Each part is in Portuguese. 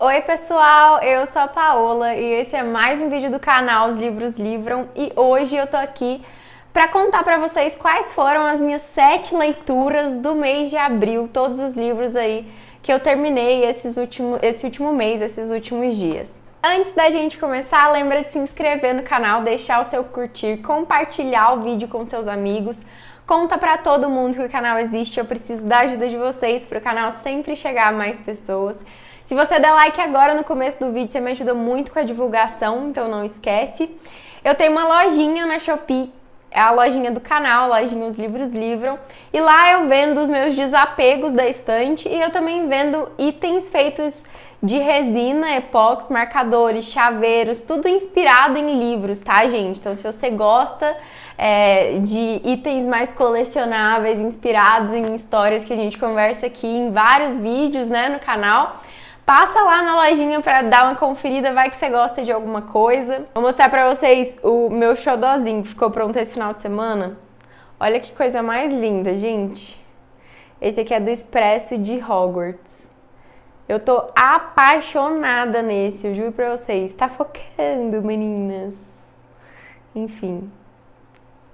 Oi pessoal, eu sou a Paola e esse é mais um vídeo do canal Os Livros Livram e hoje eu tô aqui para contar para vocês quais foram as minhas sete leituras do mês de abril, todos os livros aí que eu terminei esses último, esse último mês, esses últimos dias. Antes da gente começar, lembra de se inscrever no canal, deixar o seu curtir, compartilhar o vídeo com seus amigos, Conta para todo mundo que o canal existe, eu preciso da ajuda de vocês para o canal sempre chegar a mais pessoas. Se você der like agora no começo do vídeo, você me ajuda muito com a divulgação, então não esquece. Eu tenho uma lojinha na Shopee é a lojinha do canal, a lojinha Os Livros Livram. E lá eu vendo os meus desapegos da estante e eu também vendo itens feitos de resina, epox, marcadores, chaveiros, tudo inspirado em livros, tá, gente? Então, se você gosta é, de itens mais colecionáveis, inspirados em histórias que a gente conversa aqui em vários vídeos, né, no canal, passa lá na lojinha para dar uma conferida, vai que você gosta de alguma coisa. Vou mostrar para vocês o meu xodózinho que ficou pronto esse final de semana. Olha que coisa mais linda, gente. Esse aqui é do Expresso de Hogwarts. Eu tô apaixonada nesse, eu juro pra vocês. Tá focando, meninas. Enfim.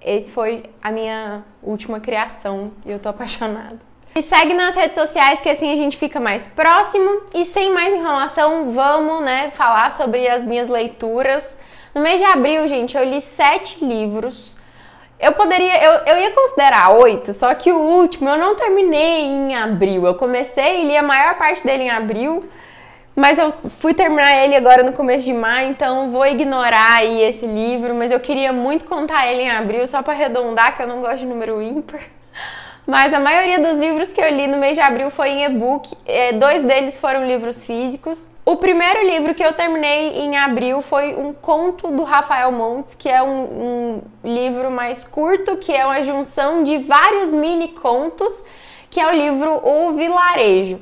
Esse foi a minha última criação e eu tô apaixonada. Me segue nas redes sociais que assim a gente fica mais próximo e sem mais enrolação, vamos, né, falar sobre as minhas leituras. No mês de abril, gente, eu li sete livros. Eu poderia, eu, eu ia considerar oito, só que o último eu não terminei em abril. Eu comecei e li a maior parte dele em abril, mas eu fui terminar ele agora no começo de maio, então vou ignorar aí esse livro. Mas eu queria muito contar ele em abril, só para arredondar, que eu não gosto de número ímpar mas a maioria dos livros que eu li no mês de abril foi em e-book. É, dois deles foram livros físicos. O primeiro livro que eu terminei em abril foi um conto do Rafael Montes, que é um, um livro mais curto, que é uma junção de vários mini contos, que é o livro O Vilarejo.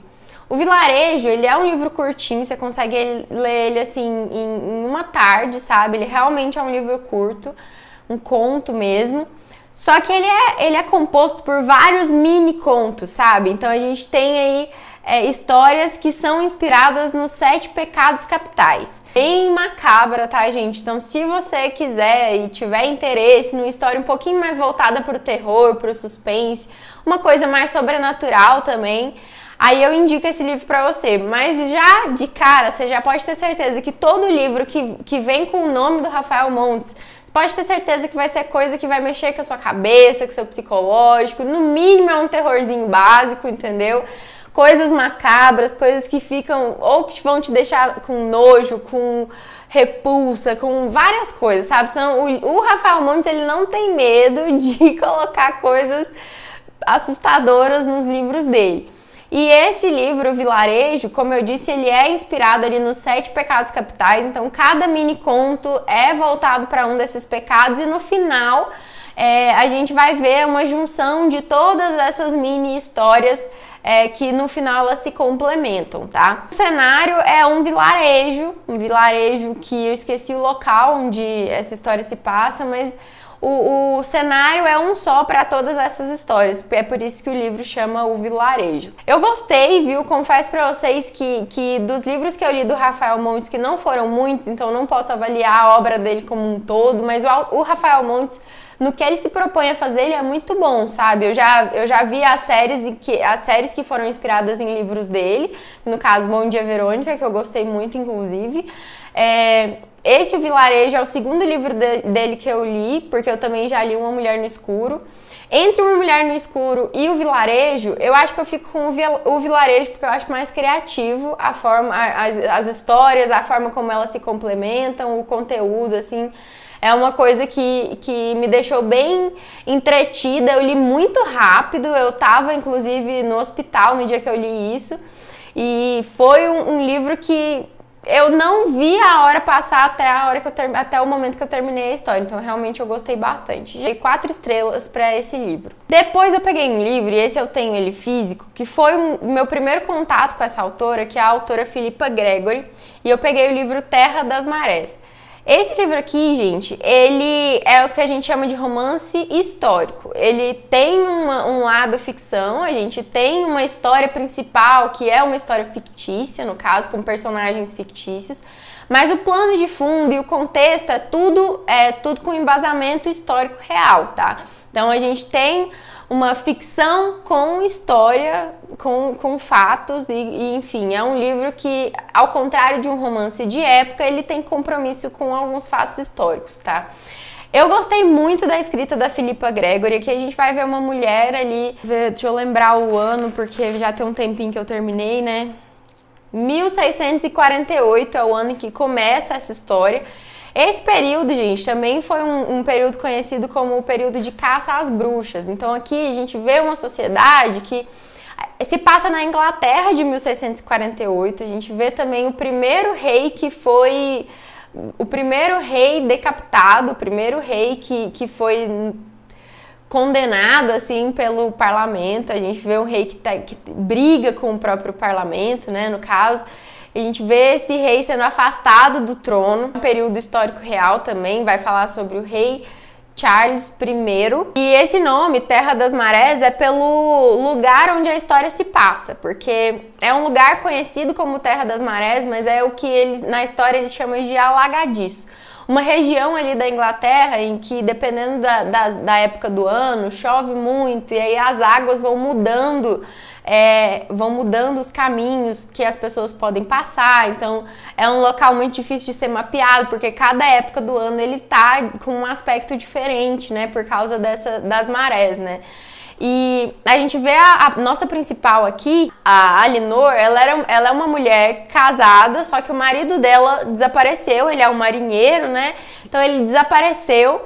O Vilarejo, ele é um livro curtinho, você consegue ler ele assim em, em uma tarde, sabe? Ele realmente é um livro curto, um conto mesmo. Só que ele é, ele é composto por vários mini contos, sabe? Então a gente tem aí é, histórias que são inspiradas nos sete pecados capitais. Bem macabra, tá, gente? Então, se você quiser e tiver interesse numa história um pouquinho mais voltada para o terror, para o suspense, uma coisa mais sobrenatural também. Aí eu indico esse livro para você, mas já de cara você já pode ter certeza que todo livro que, que vem com o nome do Rafael Montes pode ter certeza que vai ser coisa que vai mexer com a sua cabeça, com o seu psicológico. No mínimo é um terrorzinho básico, entendeu? Coisas macabras, coisas que ficam ou que vão te deixar com nojo, com repulsa, com várias coisas, sabe? São, o, o Rafael Montes ele não tem medo de colocar coisas assustadoras nos livros dele. E esse livro, Vilarejo, como eu disse, ele é inspirado ali nos sete pecados capitais. Então, cada mini conto é voltado para um desses pecados e no final é, a gente vai ver uma junção de todas essas mini histórias é, que no final elas se complementam, tá? O cenário é um vilarejo, um vilarejo que eu esqueci o local onde essa história se passa, mas o, o cenário é um só para todas essas histórias. É por isso que o livro chama O Vilarejo. Eu gostei, viu? Confesso para vocês que, que dos livros que eu li do Rafael Montes, que não foram muitos, então não posso avaliar a obra dele como um todo, mas o, o Rafael Montes no que ele se propõe a fazer, ele é muito bom, sabe? Eu já, eu já vi as séries, que, as séries que foram inspiradas em livros dele, no caso Bom Dia Verônica, que eu gostei muito, inclusive. É, esse, o Vilarejo, é o segundo livro de, dele que eu li, porque eu também já li Uma Mulher no Escuro. Entre Uma Mulher no Escuro e O Vilarejo, eu acho que eu fico com O Vilarejo porque eu acho mais criativo a forma, as, as histórias, a forma como elas se complementam, o conteúdo, assim é uma coisa que, que me deixou bem entretida. Eu li muito rápido, eu estava inclusive no hospital no dia que eu li isso. E foi um, um livro que eu não vi a hora passar até a hora que eu ter... até o momento que eu terminei a história. Então realmente eu gostei bastante. Dei quatro estrelas para esse livro. Depois eu peguei um livro e esse eu tenho ele físico, que foi o um... meu primeiro contato com essa autora, que é a autora Filipa Gregory, e eu peguei o livro Terra das Marés. Esse livro aqui, gente, ele é o que a gente chama de romance histórico. Ele tem uma, um lado ficção, a gente tem uma história principal, que é uma história fictícia, no caso, com personagens fictícios, mas o plano de fundo e o contexto é tudo, é tudo com embasamento histórico real, tá? Então a gente tem uma ficção com história, com, com fatos, e, e, enfim, é um livro que, ao contrário de um romance de época, ele tem compromisso com alguns fatos históricos, tá? Eu gostei muito da escrita da Filipa Gregory, que a gente vai ver uma mulher ali. Deixa eu lembrar o ano, porque já tem um tempinho que eu terminei, né? 1648 é o ano que começa essa história. Esse período, gente, também foi um, um período conhecido como o período de caça às bruxas. Então aqui a gente vê uma sociedade que eh, se passa na Inglaterra de 1648. A gente vê também o primeiro rei que foi. O primeiro rei decapitado, o primeiro rei que, que foi condenado assim pelo parlamento. A gente vê um rei que, tá, que briga com o próprio parlamento, né? No caso. A gente vê esse rei sendo afastado do trono, um período histórico real também, vai falar sobre o rei Charles I. E esse nome, Terra das Marés, é pelo lugar onde a história se passa, porque é um lugar conhecido como Terra das Marés, mas é o que eles na história eles chamam de alagadiço. Uma região ali da Inglaterra em que, dependendo da, da, da época do ano, chove muito e aí as águas vão mudando é, vão mudando os caminhos que as pessoas podem passar. Então, é um local muito difícil de ser mapeado, porque cada época do ano ele tá com um aspecto diferente, né? Por causa dessa, das marés, né? E a gente vê a, a, nossa principal aqui, a Alinor, ela, era, ela é uma mulher casada, só que o marido dela desapareceu, ele é um marinheiro, né? Então ele desapareceu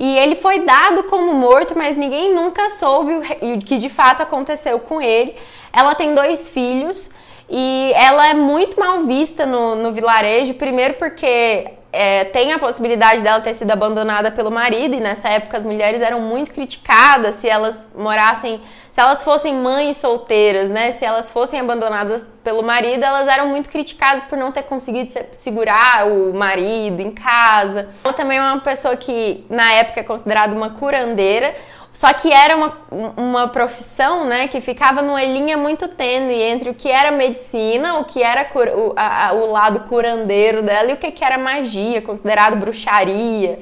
e ele foi dado como morto, mas ninguém nunca soube o que de fato aconteceu com ele. Ela tem dois filhos e ela é muito mal vista no, no vilarejo, primeiro porque é, tem a possibilidade dela ter sido abandonada pelo marido, e nessa época as mulheres eram muito criticadas se elas morassem, se elas fossem mães solteiras, né? Se elas fossem abandonadas pelo marido, elas eram muito criticadas por não ter conseguido segurar o marido em casa. Ela também é uma pessoa que na época é considerada uma curandeira, só que era uma, uma profissão né, que ficava numa linha muito tênue entre o que era medicina, o que era cur, o, a, o lado curandeiro dela e o que, que era magia, considerado bruxaria.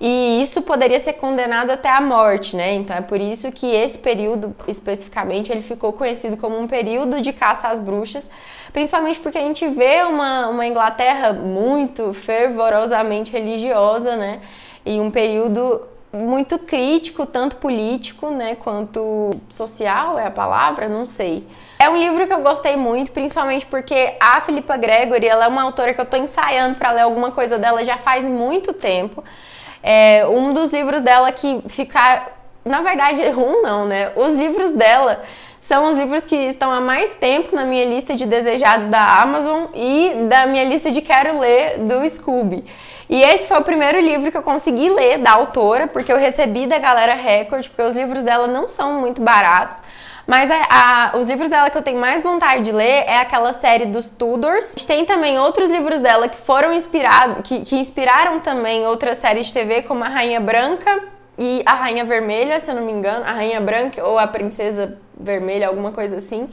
E isso poderia ser condenado até a morte, né? Então é por isso que esse período especificamente ele ficou conhecido como um período de caça às bruxas, principalmente porque a gente vê uma, uma Inglaterra muito fervorosamente religiosa, né? E um período muito crítico, tanto político, né, quanto social, é a palavra, não sei. É um livro que eu gostei muito, principalmente porque a Filipa Gregory, ela é uma autora que eu tô ensaiando para ler alguma coisa dela já faz muito tempo. É, um dos livros dela que fica na verdade, um não, né? Os livros dela são os livros que estão há mais tempo na minha lista de desejados da Amazon e da minha lista de quero ler do Scooby. E esse foi o primeiro livro que eu consegui ler da autora, porque eu recebi da Galera Record, porque os livros dela não são muito baratos. Mas a, é, a, os livros dela que eu tenho mais vontade de ler é aquela série dos Tudors. Tem também outros livros dela que foram inspirados, que, que inspiraram também outras séries de TV, como A Rainha Branca e A Rainha Vermelha, se eu não me engano, A Rainha Branca ou A Princesa Vermelha, alguma coisa assim.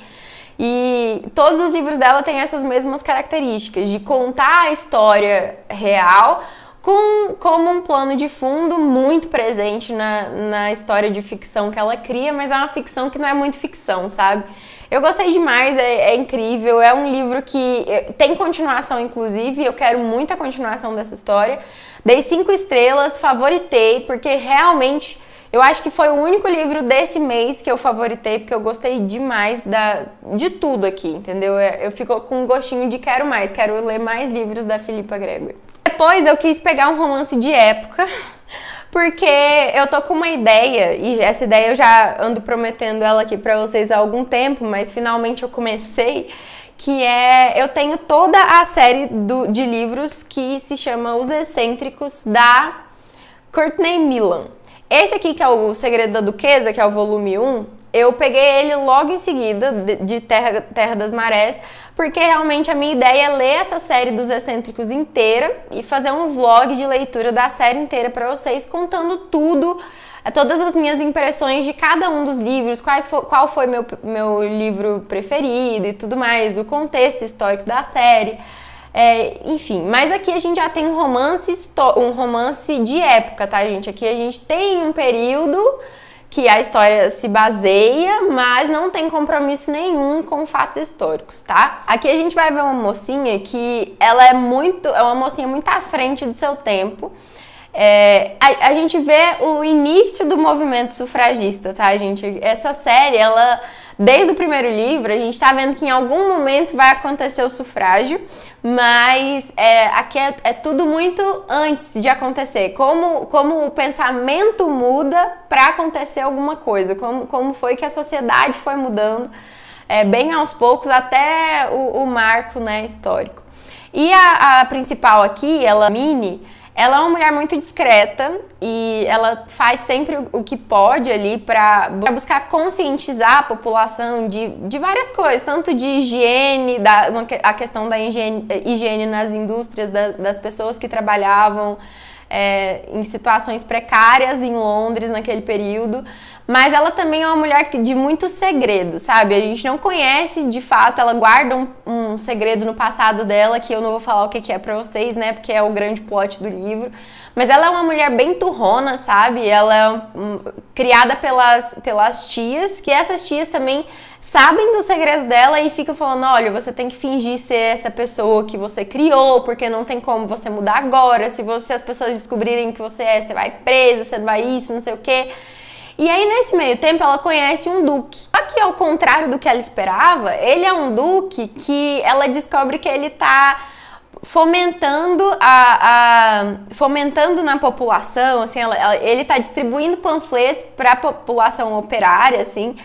E todos os livros dela têm essas mesmas características de contar a história real com, como um plano de fundo muito presente na, na história de ficção que ela cria, mas é uma ficção que não é muito ficção, sabe? Eu gostei demais, é, é incrível, é um livro que eh, tem continuação, inclusive, eu quero muita continuação dessa história. Dei cinco estrelas, favoritei, porque realmente eu acho que foi o único livro desse mês que eu favoritei, porque eu gostei demais da, de tudo aqui, entendeu? É, eu fico com um gostinho de quero mais, quero ler mais livros da Filipa Gregory. Depois eu quis pegar um romance de época, porque eu tô com uma ideia, e essa ideia eu já ando prometendo ela aqui pra vocês há algum tempo, mas finalmente eu comecei que é eu tenho toda a série do, de livros que se chama Os Excêntricos da Courtney Milan. Esse aqui, que é o Segredo da Duquesa, que é o volume 1, eu peguei ele logo em seguida, de Terra, Terra das Marés, porque realmente a minha ideia é ler essa série dos excêntricos inteira e fazer um vlog de leitura da série inteira para vocês, contando tudo, eh, todas as minhas impressões de cada um dos livros, quais for, qual foi meu, meu livro preferido e tudo mais, o contexto histórico da série. É, enfim, mas aqui a gente já tem um romance, um romance de época, tá, gente? Aqui a gente tem um período que a história se baseia, mas não tem compromisso nenhum com fatos históricos, tá? Aqui a gente vai ver uma mocinha que ela é muito, é uma mocinha muito à frente do seu tempo. É, a, a, gente vê o início do movimento sufragista, tá, gente? Essa série, ela desde o primeiro livro, a gente está vendo que em algum momento vai acontecer o sufrágio, mas é, aqui é, é, tudo muito antes de acontecer. Como, como o pensamento muda para acontecer alguma coisa, como, como foi que a sociedade foi mudando é, bem aos poucos até o, o marco né, histórico. E a, a principal aqui, ela, Mini, ela é uma mulher muito discreta e ela faz sempre o que pode ali para buscar conscientizar a população de, de várias coisas, tanto de higiene, da, a questão da higiene, higiene nas indústrias, da, das pessoas que trabalhavam é, em situações precárias em Londres naquele período, mas ela também é uma mulher de muito segredo, sabe? A gente não conhece de fato, ela guarda um, um segredo no passado dela, que eu não vou falar o que, que é pra vocês, né? Porque é o grande plot do livro. Mas ela é uma mulher bem turrona, sabe? Ela é um, criada pelas, pelas tias, que essas tias também sabem do segredo dela e ficam falando: olha, você tem que fingir ser essa pessoa que você criou, porque não tem como você mudar agora. Se você as pessoas descobrirem que você é, você vai presa, você vai isso, não sei o quê. E aí, nesse meio tempo, ela conhece um duque. Só que, ao contrário do que ela esperava, ele é um duque que ela descobre que ele tá fomentando a, a, fomentando na população assim ela, ela, ele está distribuindo panfletos para a população operária assim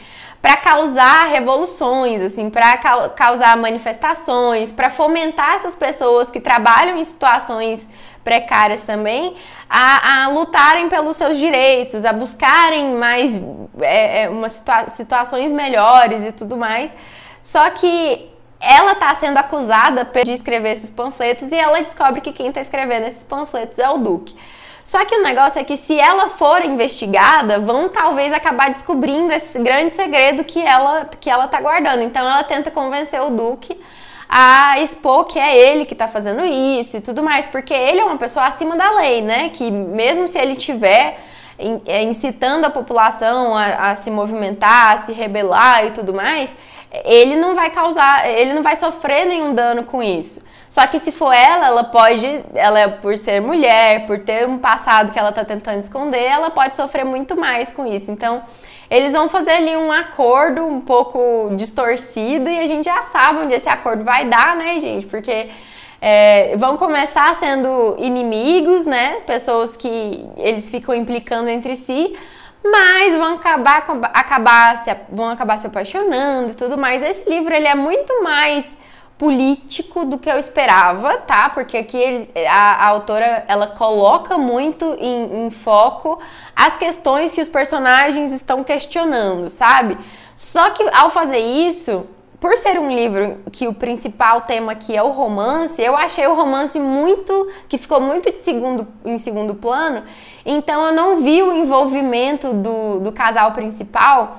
para causar revoluções, assim, para ca causar manifestações, para fomentar essas pessoas que trabalham em situações precárias também a, a lutarem pelos seus direitos, a buscarem mais é, é situa situações melhores e tudo mais. Só que ela está sendo acusada de escrever esses panfletos e ela descobre que quem está escrevendo esses panfletos é o Duque. Só que o negócio é que se ela for investigada, vão talvez acabar descobrindo esse grande segredo que ela que ela tá guardando. Então ela tenta convencer o Duque a expor que é ele que tá fazendo isso e tudo mais, porque ele é uma pessoa acima da lei, né? Que mesmo se ele tiver é, incitando a população a, a se movimentar, a se rebelar e tudo mais, ele não vai causar, ele não vai sofrer nenhum dano com isso. Só que se for ela, ela pode, ela por ser mulher, por ter um passado que ela tá tentando esconder, ela pode sofrer muito mais com isso. Então, eles vão fazer ali um acordo um pouco distorcido e a gente já sabe onde esse acordo vai dar, né, gente? Porque é, vão começar sendo inimigos, né? Pessoas que eles ficam implicando entre si, mas vão acabar, acabar se, vão acabar se apaixonando e tudo mais. Esse livro ele é muito mais político do que eu esperava, tá? Porque aqui ele, a, a, autora ela coloca muito em, em foco as questões que os personagens estão questionando, sabe? Só que ao fazer isso, por ser um livro que o principal tema aqui é o romance, eu achei o romance muito. que ficou muito segundo, em segundo plano, então eu não vi o envolvimento do, do casal principal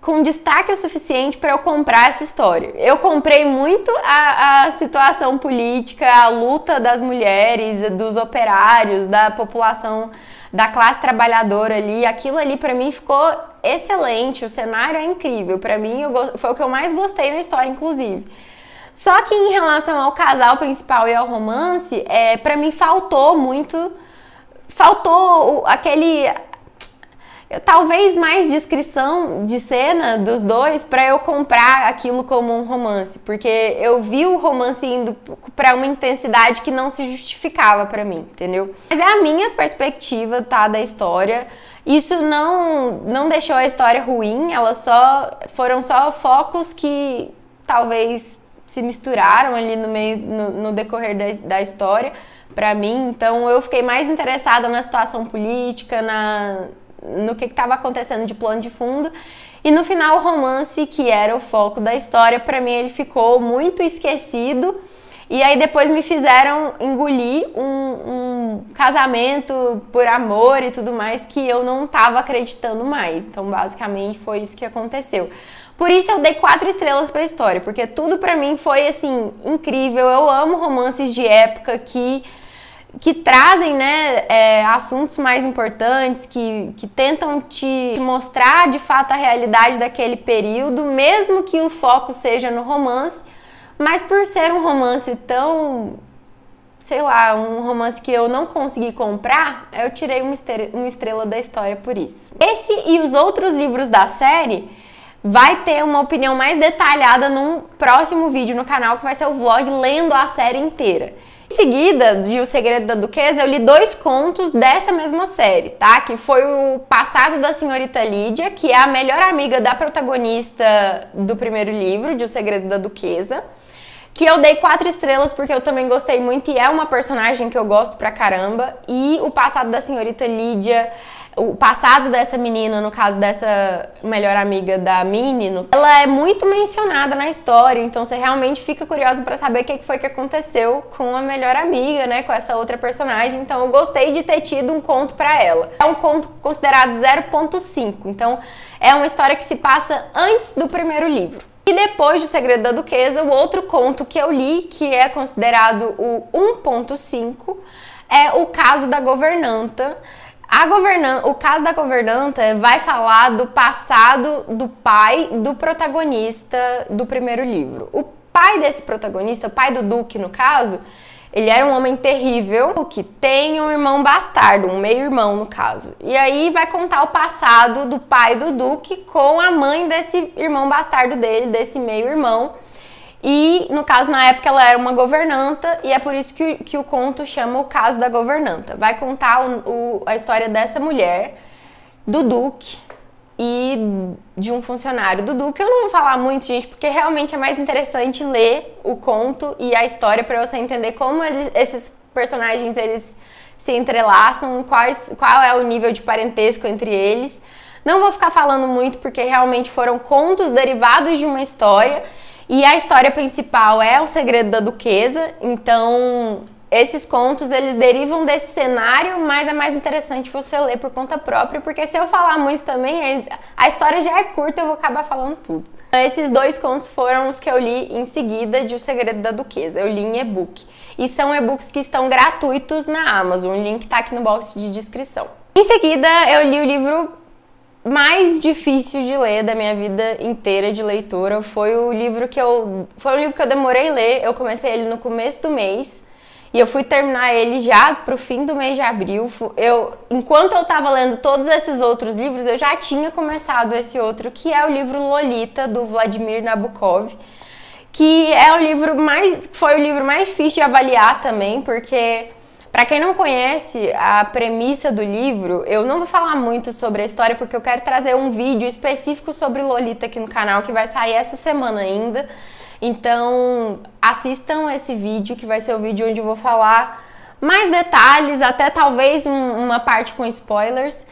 com destaque o suficiente para eu comprar essa história. Eu comprei muito a, a, situação política, a luta das mulheres, dos operários, da população, da classe trabalhadora ali. Aquilo ali para mim ficou excelente. O cenário é incrível. Para mim eu, foi o que eu mais gostei na história, inclusive. Só que em relação ao casal principal e ao romance, é, para mim faltou muito, faltou aquele eu, talvez mais descrição de cena dos dois para eu comprar aquilo como um romance, porque eu vi o romance indo para uma intensidade que não se justificava para mim, entendeu? Mas é a minha perspectiva, tá, da história. Isso não não deixou a história ruim, elas só foram só focos que talvez se misturaram ali no meio no, no decorrer da, da história para mim. Então eu fiquei mais interessada na situação política, na no que estava acontecendo de plano de fundo. E no final, o romance, que era o foco da história, para mim ele ficou muito esquecido. E aí depois me fizeram engolir um, um casamento por amor e tudo mais que eu não estava acreditando mais. Então, basicamente, foi isso que aconteceu. Por isso eu dei quatro estrelas para a história, porque tudo para mim foi assim incrível. Eu amo romances de época que que trazem né, é, assuntos mais importantes, que, que tentam te mostrar de fato a realidade daquele período, mesmo que o foco seja no romance, mas por ser um romance tão. Sei lá, um romance que eu não consegui comprar, eu tirei uma estrela, uma estrela da história por isso. Esse e os outros livros da série vai ter uma opinião mais detalhada num próximo vídeo no canal, que vai ser o vlog lendo a série inteira. Em seguida de O Segredo da Duquesa, eu li dois contos dessa mesma série, tá? Que foi o Passado da Senhorita Lídia, que é a melhor amiga da protagonista do primeiro livro, de O Segredo da Duquesa que eu dei quatro estrelas porque eu também gostei muito e é uma personagem que eu gosto pra caramba. E o passado da senhorita Lídia o passado dessa menina, no caso dessa melhor amiga da Minnie, ela é muito mencionada na história, então você realmente fica curioso para saber o que foi que aconteceu com a melhor amiga, né, com essa outra personagem. Então eu gostei de ter tido um conto para ela. É um conto considerado 0.5, então é uma história que se passa antes do primeiro livro. E depois do Segredo da Duquesa, o outro conto que eu li, que é considerado o 1.5, é o caso da governanta, a governan o caso da governanta vai falar do passado do pai do protagonista do primeiro livro. O pai desse protagonista, o pai do Duque, no caso, ele era um homem terrível, que tem um irmão bastardo, um meio-irmão no caso. E aí vai contar o passado do pai do Duque com a mãe desse irmão bastardo dele, desse meio-irmão. E, no caso, na época ela era uma governanta, e é por isso que, que o conto chama O Caso da Governanta. Vai contar o, o, a história dessa mulher, do Duque e de um funcionário do Duque. Eu não vou falar muito, gente, porque realmente é mais interessante ler o conto e a história para você entender como eles, esses personagens eles se entrelaçam, quais, qual é o nível de parentesco entre eles. Não vou ficar falando muito porque realmente foram contos derivados de uma história e a história principal é O Segredo da Duquesa, então esses contos eles derivam desse cenário, mas é mais interessante você ler por conta própria, porque se eu falar muito também, é, a história já é curta, eu vou acabar falando tudo. Então, esses dois contos foram os que eu li em seguida de O Segredo da Duquesa. Eu li em e-book. E são e-books que estão gratuitos na Amazon. O link tá aqui no box de descrição. Em seguida, eu li o livro mais difícil de ler da minha vida inteira de leitora foi o livro que eu foi o livro que eu demorei a ler. Eu comecei ele no começo do mês e eu fui terminar ele já pro fim do mês de abril. Eu enquanto eu tava lendo todos esses outros livros, eu já tinha começado esse outro que é o livro Lolita do Vladimir Nabokov, que é o livro mais foi o livro mais difícil de avaliar também, porque para quem não conhece a premissa do livro, eu não vou falar muito sobre a história porque eu quero trazer um vídeo específico sobre Lolita aqui no canal que vai sair essa semana ainda. Então, assistam esse vídeo que vai ser o vídeo onde eu vou falar mais detalhes, até talvez uma parte com spoilers.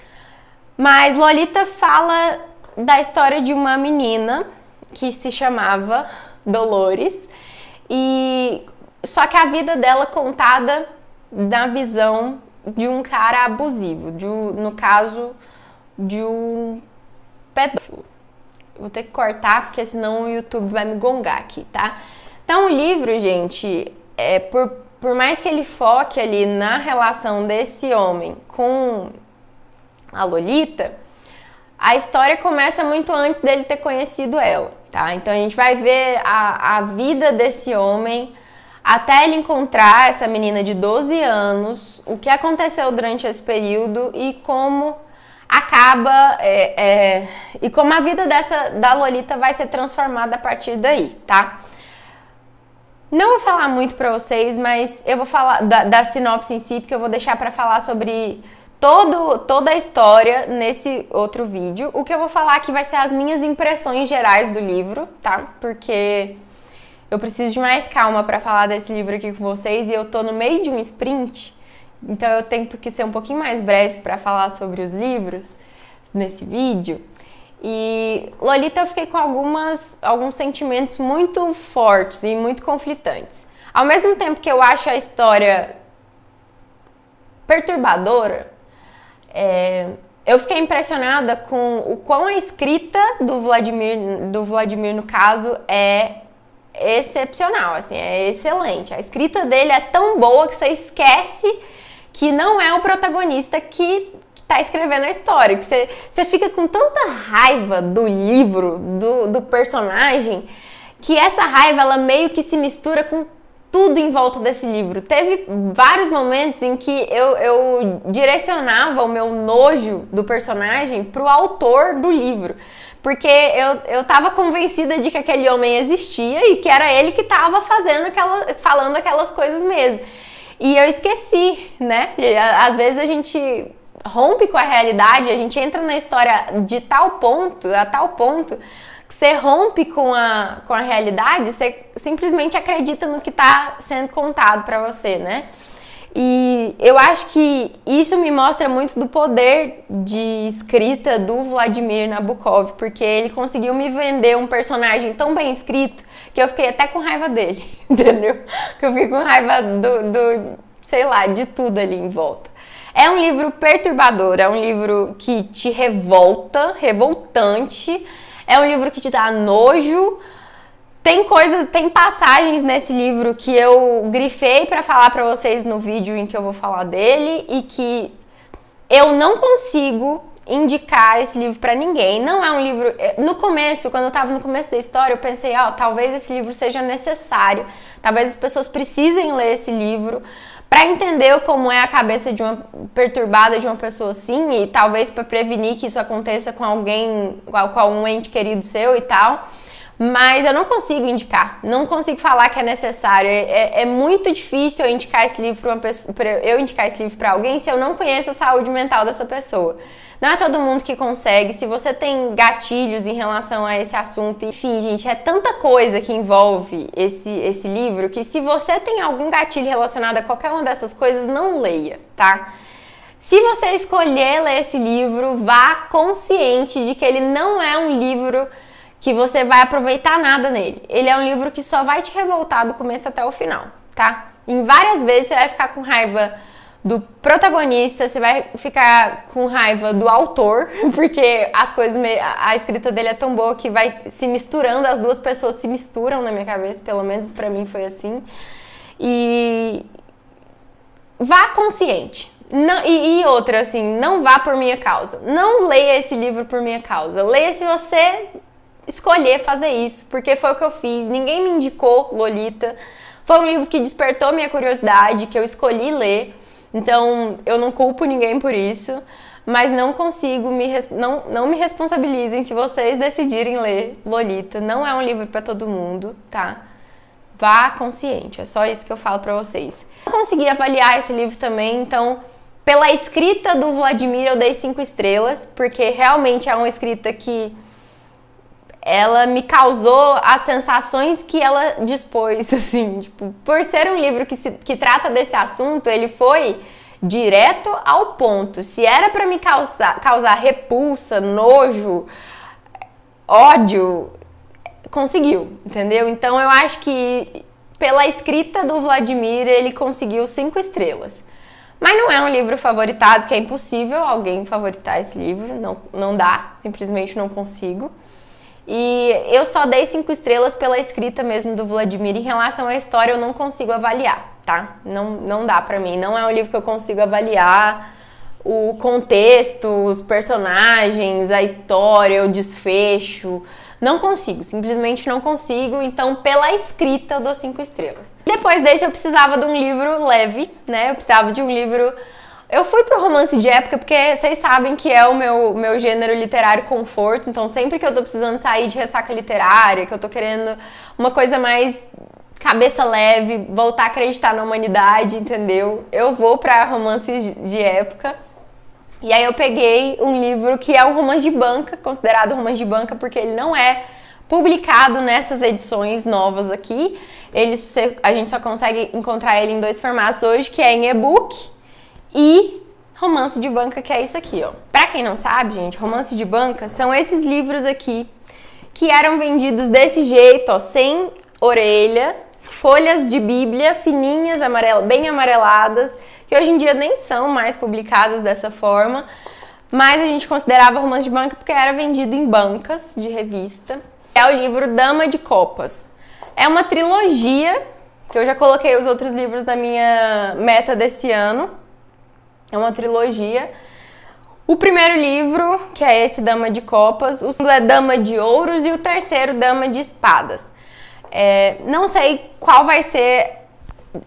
Mas Lolita fala da história de uma menina que se chamava Dolores e só que a vida dela é contada na visão de um cara abusivo, de, no caso de um pedófilo. Vou ter que cortar porque senão o YouTube vai me gongar aqui, tá? Então o livro, gente, é por, por mais que ele foque ali na relação desse homem com a Lolita, a história começa muito antes dele ter conhecido ela, tá? Então a gente vai ver a, a vida desse homem até ele encontrar essa menina de 12 anos, o que aconteceu durante esse período e como acaba é, é, e como a vida dessa da Lolita vai ser transformada a partir daí, tá? Não vou falar muito para vocês, mas eu vou falar da, da, sinopse em si, porque eu vou deixar para falar sobre todo, toda a história nesse outro vídeo. O que eu vou falar aqui vai ser as minhas impressões gerais do livro, tá? Porque eu preciso de mais calma para falar desse livro aqui com vocês e eu tô no meio de um sprint, então eu tenho que ser um pouquinho mais breve para falar sobre os livros nesse vídeo. E Lolita eu fiquei com algumas, alguns sentimentos muito fortes e muito conflitantes. Ao mesmo tempo que eu acho a história perturbadora, é, eu fiquei impressionada com o quão a escrita do Vladimir, do Vladimir no caso, é excepcional, assim, é excelente. A escrita dele é tão boa que você esquece que não é o protagonista que está escrevendo a história, que você, você fica com tanta raiva do livro, do, do personagem, que essa raiva ela meio que se mistura com tudo em volta desse livro. Teve vários momentos em que eu, eu direcionava o meu nojo do personagem para o autor do livro porque eu, eu tava convencida de que aquele homem existia e que era ele que tava fazendo aquela, falando aquelas coisas mesmo. E eu esqueci, né? Às vezes a gente rompe com a realidade, a gente entra na história de tal ponto, a tal ponto, que você rompe com a, com a realidade, você simplesmente acredita no que está sendo contado para você, né? E eu acho que isso me mostra muito do poder de escrita do Vladimir Nabokov, porque ele conseguiu me vender um personagem tão bem escrito que eu fiquei até com raiva dele, entendeu? Que eu fiquei com raiva do, do, sei lá, de tudo ali em volta. É um livro perturbador, é um livro que te revolta, revoltante, é um livro que te dá nojo, tem coisas, tem passagens nesse livro que eu grifei para falar para vocês no vídeo em que eu vou falar dele e que eu não consigo indicar esse livro para ninguém. Não é um livro. Eh, no começo, quando eu tava no começo da história, eu pensei, ó, oh, talvez esse livro seja necessário. Talvez as pessoas precisem ler esse livro para entender como é a cabeça de uma perturbada de uma pessoa assim e talvez para prevenir que isso aconteça com alguém, com algum ente querido seu e tal mas eu não consigo indicar, não consigo falar que é necessário. É, é, é muito difícil eu indicar esse livro para uma pessoa, eu indicar esse livro para alguém se eu não conheço a saúde mental dessa pessoa. Não é todo mundo que consegue. Se você tem gatilhos em relação a esse assunto, enfim, gente, é tanta coisa que envolve esse, esse livro que se você tem algum gatilho relacionado a qualquer uma dessas coisas, não leia, tá? Se você escolher ler esse livro, vá consciente de que ele não é um livro que você vai aproveitar nada nele. Ele é um livro que só vai te revoltar do começo até o final, tá? Em várias vezes você vai ficar com raiva do protagonista, você vai ficar com raiva do autor, porque as coisas, a escrita dele é tão boa que vai se misturando, as duas pessoas se misturam na minha cabeça, pelo menos para mim foi assim. E vá consciente. Não, e, e outra, assim, não vá por minha causa. Não leia esse livro por minha causa. Leia se você escolher fazer isso, porque foi o que eu fiz. Ninguém me indicou Lolita. Foi um livro que despertou minha curiosidade, que eu escolhi ler. Então, eu não culpo ninguém por isso, mas não consigo me não, não me responsabilizem se vocês decidirem ler Lolita. Não é um livro para todo mundo, tá? Vá consciente, é só isso que eu falo para vocês. Não consegui avaliar esse livro também, então pela escrita do Vladimir eu dei cinco estrelas, porque realmente é uma escrita que ela me causou as sensações que ela dispôs, assim, tipo, por ser um livro que, se, que trata desse assunto, ele foi direto ao ponto. Se era para me causar, causar repulsa, nojo, ódio, conseguiu, entendeu? Então eu acho que pela escrita do Vladimir ele conseguiu cinco estrelas. Mas não é um livro favoritado, que é impossível alguém favoritar esse livro, não, não dá, simplesmente não consigo. E eu só dei cinco estrelas pela escrita mesmo do Vladimir. Em relação à história, eu não consigo avaliar, tá? Não, não dá pra mim. Não é um livro que eu consigo avaliar o contexto, os personagens, a história, o desfecho. Não consigo, simplesmente não consigo. Então, pela escrita, eu dou cinco estrelas. Depois desse, eu precisava de um livro leve, né? Eu precisava de um livro eu fui pro romance de época porque vocês sabem que é o meu, meu gênero literário conforto, então sempre que eu tô precisando sair de ressaca literária, que eu tô querendo uma coisa mais cabeça leve, voltar a acreditar na humanidade, entendeu? Eu vou para romances de época. E aí eu peguei um livro que é um romance de banca, considerado romance de banca porque ele não é publicado nessas edições novas aqui. Ele, a gente só consegue encontrar ele em dois formatos hoje, que é em e-book e romance de banca, que é isso aqui, ó. Para quem não sabe, gente, romance de banca são esses livros aqui que eram vendidos desse jeito, ó, sem orelha, folhas de Bíblia fininhas, amarela, bem amareladas, que hoje em dia nem são mais publicadas dessa forma, mas a gente considerava romance de banca porque era vendido em bancas de revista. É o livro Dama de Copas. É uma trilogia que eu já coloquei os outros livros na minha meta desse ano. É uma trilogia. O primeiro livro, que é esse Dama de Copas, o segundo é Dama de Ouros e o terceiro Dama de Espadas. É, não sei qual vai ser,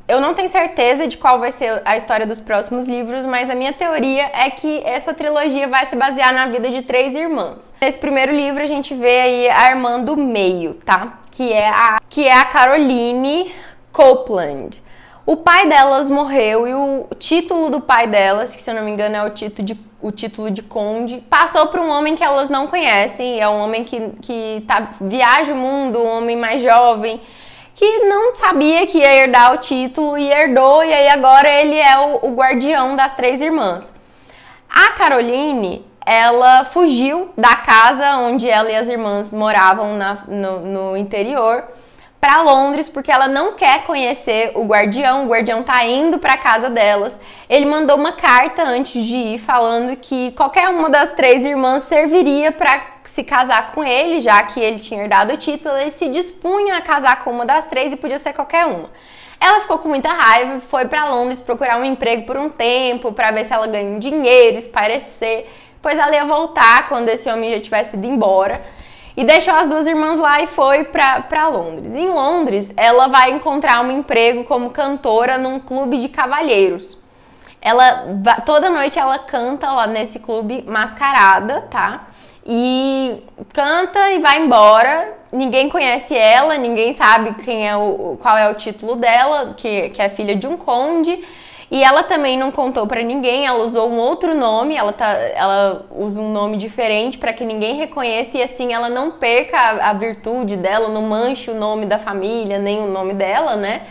eu não tenho certeza de qual vai ser a história dos próximos livros, mas a minha teoria é que essa trilogia vai se basear na vida de três irmãs. Nesse primeiro livro a gente vê aí a irmã do meio, tá? Que é a, que é a Caroline Copeland. O pai delas morreu e o título do pai delas, que se eu não me engano é o título de, o título de conde, passou para um homem que elas não conhecem, é um homem que, que tá, viaja o mundo, um homem mais jovem, que não sabia que ia herdar o título e herdou, e aí agora ele é o, o guardião das três irmãs. A Caroline, ela fugiu da casa onde ela e as irmãs moravam na, no, no interior para Londres porque ela não quer conhecer o guardião, o guardião tá indo para casa delas. Ele mandou uma carta antes de ir falando que qualquer uma das três irmãs serviria para se casar com ele, já que ele tinha herdado o título, ele se dispunha a casar com uma das três e podia ser qualquer uma. Ela ficou com muita raiva, foi para Londres procurar um emprego por um tempo, para ver se ela ganha um dinheiro, esparecer, pois ela ia voltar quando esse homem já tivesse ido embora e deixou as duas irmãs lá e foi para Londres. Em Londres, ela vai encontrar um emprego como cantora num clube de cavalheiros. Ela toda noite ela canta lá nesse clube mascarada, tá? E canta e vai embora. Ninguém conhece ela, ninguém sabe quem é o, qual é o título dela, que, que é filha de um conde. E ela também não contou para ninguém, ela usou um outro nome, ela, tá, ela usa um nome diferente para que ninguém reconheça e assim ela não perca a, a virtude dela, não manche o nome da família, nem o nome dela, né?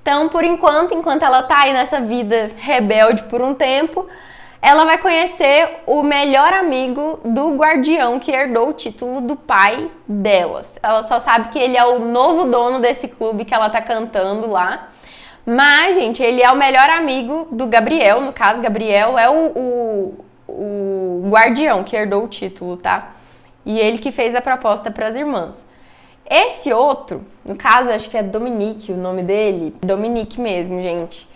Então, por enquanto, enquanto ela tá aí nessa vida rebelde por um tempo, ela vai conhecer o melhor amigo do guardião que herdou o título do pai delas. Ela só sabe que ele é o novo dono desse clube que ela tá cantando lá. Mas, gente, ele é o melhor amigo do Gabriel. No caso, Gabriel é o, o, o guardião que herdou o título, tá? E ele que fez a proposta para as irmãs. Esse outro, no caso, acho que é Dominique o nome dele. Dominique mesmo, gente.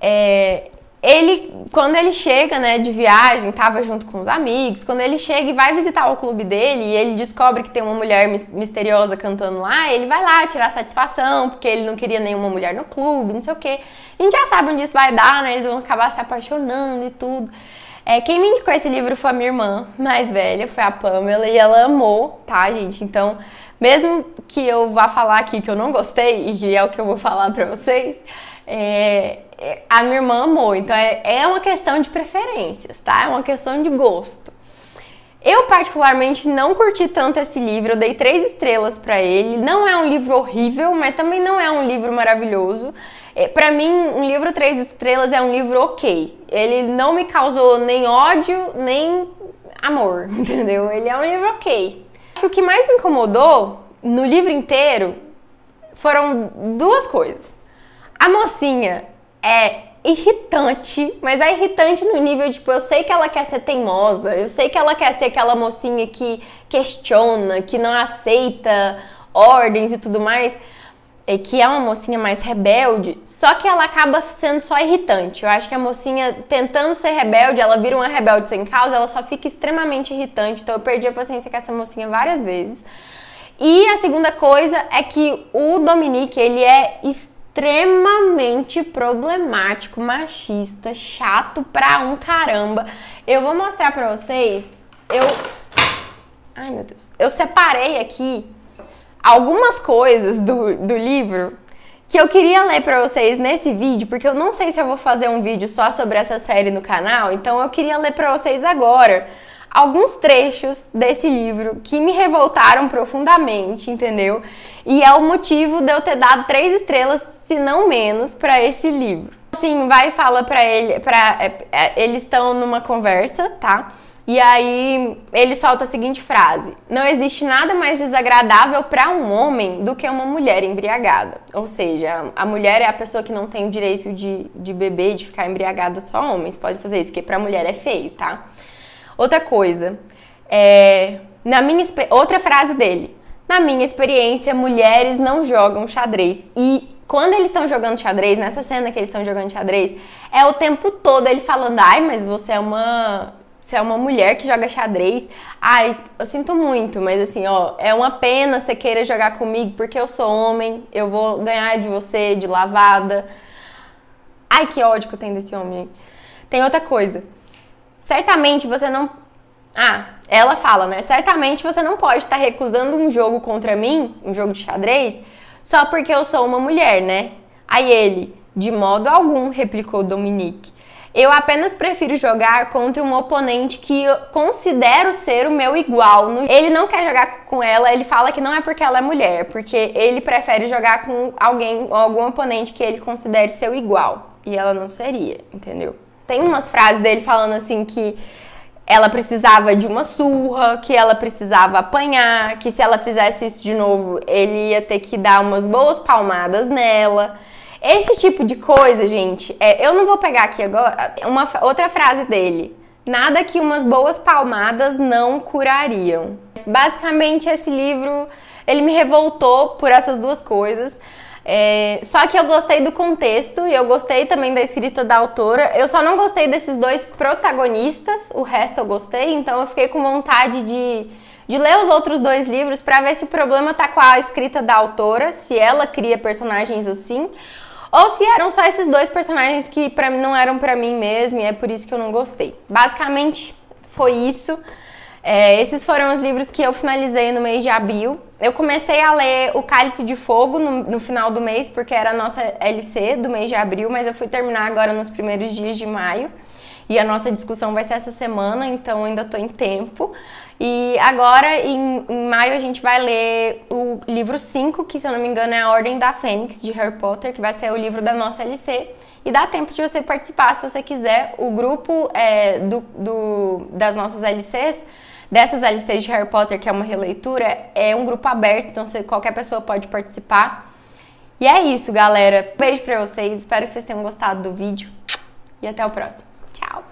É, ele, quando ele chega, né, de viagem, tava junto com os amigos, quando ele chega e vai visitar o clube dele e ele descobre que tem uma mulher misteriosa cantando lá, ele vai lá tirar satisfação, porque ele não queria nenhuma mulher no clube, não sei o quê. A gente já sabe onde isso vai dar, né, eles vão acabar se apaixonando e tudo. É, quem me indicou esse livro foi a minha irmã mais velha, foi a Pamela, e ela amou, tá, gente? Então, mesmo que eu vá falar aqui que eu não gostei, e é o que eu vou falar pra vocês, é, a minha irmã amou. Então é, é uma questão de preferências, tá? É uma questão de gosto. Eu particularmente não curti tanto esse livro, eu dei três estrelas para ele. Não é um livro horrível, mas também não é um livro maravilhoso. É, para mim, um livro três estrelas é um livro ok. Ele não me causou nem ódio nem amor, entendeu? Ele é um livro ok. O que mais me incomodou no livro inteiro foram duas coisas. A mocinha é irritante, mas é irritante no nível de, tipo, eu sei que ela quer ser teimosa, eu sei que ela quer ser aquela mocinha que questiona, que não aceita ordens e tudo mais, é que é uma mocinha mais rebelde, só que ela acaba sendo só irritante. Eu acho que a mocinha tentando ser rebelde, ela vira uma rebelde sem causa, ela só fica extremamente irritante. Então eu perdi a paciência com essa mocinha várias vezes. E a segunda coisa é que o Dominique, ele é extremamente extremamente problemático, machista, chato pra um caramba. Eu vou mostrar pra vocês. Eu. Ai, meu Deus. Eu separei aqui algumas coisas do, do livro que eu queria ler para vocês nesse vídeo, porque eu não sei se eu vou fazer um vídeo só sobre essa série no canal, então eu queria ler para vocês agora alguns trechos desse livro que me revoltaram profundamente, entendeu? E é o motivo de eu ter dado três estrelas, se não menos, para esse livro. Assim, vai e fala para ele, para é, é, eles estão numa conversa, tá? E aí ele solta a seguinte frase: Não existe nada mais desagradável para um homem do que uma mulher embriagada. Ou seja, a mulher é a pessoa que não tem o direito de, de beber, de ficar embriagada, só homens pode fazer isso, porque para mulher é feio, tá? Outra coisa, é, na minha outra frase dele. Na minha experiência, mulheres não jogam xadrez. E quando eles estão jogando xadrez, nessa cena que eles estão jogando xadrez, é o tempo todo ele falando: "Ai, mas você é uma você é uma mulher que joga xadrez. Ai, eu sinto muito, mas assim, ó, é uma pena você queira jogar comigo porque eu sou homem, eu vou ganhar de você de lavada. Ai, que ódio que eu tenho desse homem. Tem outra coisa certamente você não. Ah, ela fala, né? Certamente você não pode estar tá recusando um jogo contra mim, um jogo de xadrez, só porque eu sou uma mulher, né? Aí ele, de modo algum, replicou Dominique. Eu apenas prefiro jogar contra um oponente que eu considero ser o meu igual. Ele não quer jogar com ela, ele fala que não é porque ela é mulher, porque ele prefere jogar com alguém, algum oponente que ele considere seu igual. E ela não seria, entendeu? tem umas frases dele falando assim que ela precisava de uma surra, que ela precisava apanhar, que se ela fizesse isso de novo, ele ia ter que dar umas boas palmadas nela. esse tipo de coisa, gente, é, eu não vou pegar aqui agora uma outra frase dele. Nada que umas boas palmadas não curariam. Basicamente, esse livro ele me revoltou por essas duas coisas. É, só que eu gostei do contexto e eu gostei também da escrita da autora. Eu só não gostei desses dois protagonistas, o resto eu gostei, então eu fiquei com vontade de, de ler os outros dois livros para ver se o problema tá com a escrita da autora, se ela cria personagens assim, ou se eram só esses dois personagens que para mim não eram para mim mesmo e é por isso que eu não gostei. Basicamente foi isso. É, esses foram os livros que eu finalizei no mês de abril. Eu comecei a ler O Cálice de Fogo no, no, final do mês, porque era a nossa LC do mês de abril, mas eu fui terminar agora nos primeiros dias de maio. E a nossa discussão vai ser essa semana, então ainda estou em tempo. E agora, em, em, maio, a gente vai ler o livro 5, que se eu não me engano é A Ordem da Fênix, de Harry Potter, que vai ser o livro da nossa LC. E dá tempo de você participar se você quiser. O grupo é, do, do, das nossas LCs dessas LCs de Harry Potter, que é uma releitura, é um grupo aberto, então você, qualquer pessoa pode participar. E é isso, galera. Beijo pra vocês, espero que vocês tenham gostado do vídeo e até o próximo. Tchau!